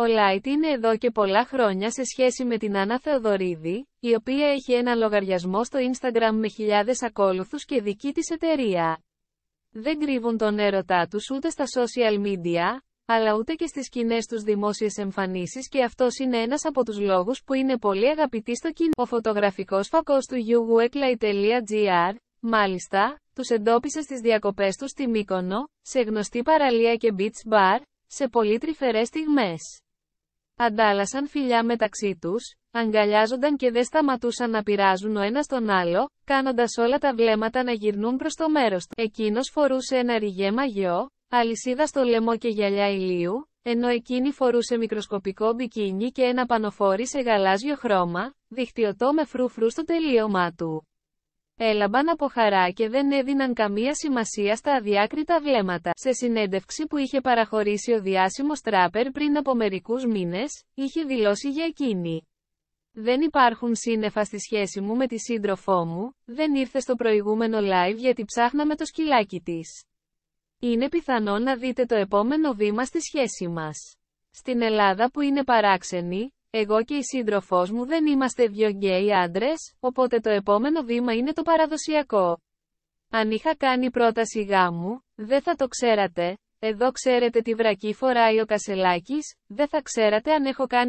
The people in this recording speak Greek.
Ο Λάιτ είναι εδώ και πολλά χρόνια σε σχέση με την Άννα Θεοδωρίδη, η οποία έχει ένα λογαριασμό στο Instagram με χιλιάδες ακόλουθους και δική της εταιρεία. Δεν κρύβουν τον έρωτά τους ούτε στα social media, αλλά ούτε και στις κοινέ τους δημόσιες εμφανίσεις και αυτός είναι ένας από τους λόγους που είναι πολύ αγαπητή στο κοινό. Ο φωτογραφικός φακός του uweklai.gr, μάλιστα, τους εντόπισε στις διακοπές τους στη Μύκονο, σε γνωστή παραλία και beach bar, σε πολύ τρυφερές στιγμές. Αντάλλασαν φιλιά μεταξύ τους, αγκαλιάζονταν και δεν σταματούσαν να πειράζουν ο ένας τον άλλο, κάνοντας όλα τα βλέμματα να γυρνούν προς το μέρος του. Εκείνος φορούσε ένα ριγέ μαγιό, αλυσίδα στο λαιμό και γυαλιά ηλίου, ενώ εκείνη φορούσε μικροσκοπικό μπικίνι και ένα πανοφόρι σε γαλάζιο χρώμα, διχτυωτό με φρούφρου στο τελείωμά του έλαμπαν από χαρά και δεν έδιναν καμία σημασία στα αδιάκριτα βλέμματα. Σε συνέντευξη που είχε παραχωρήσει ο διάσημος τράπερ πριν από μερικούς μήνες, είχε δηλώσει για εκείνη. Δεν υπάρχουν σύννεφα στη σχέση μου με τη σύντροφό μου, δεν ήρθε στο προηγούμενο live γιατί ψάχναμε το σκυλάκι της. Είναι πιθανό να δείτε το επόμενο βήμα στη σχέση μας. Στην Ελλάδα που είναι παράξενη, εγώ και η σύντροφός μου δεν είμαστε δυο γκέι άντρες, οπότε το επόμενο βήμα είναι το παραδοσιακό. Αν είχα κάνει πρόταση γάμου, δεν θα το ξέρατε, εδώ ξέρετε τι βρακή φοράει ο Κασελάκης, δεν θα ξέρατε αν έχω κάνει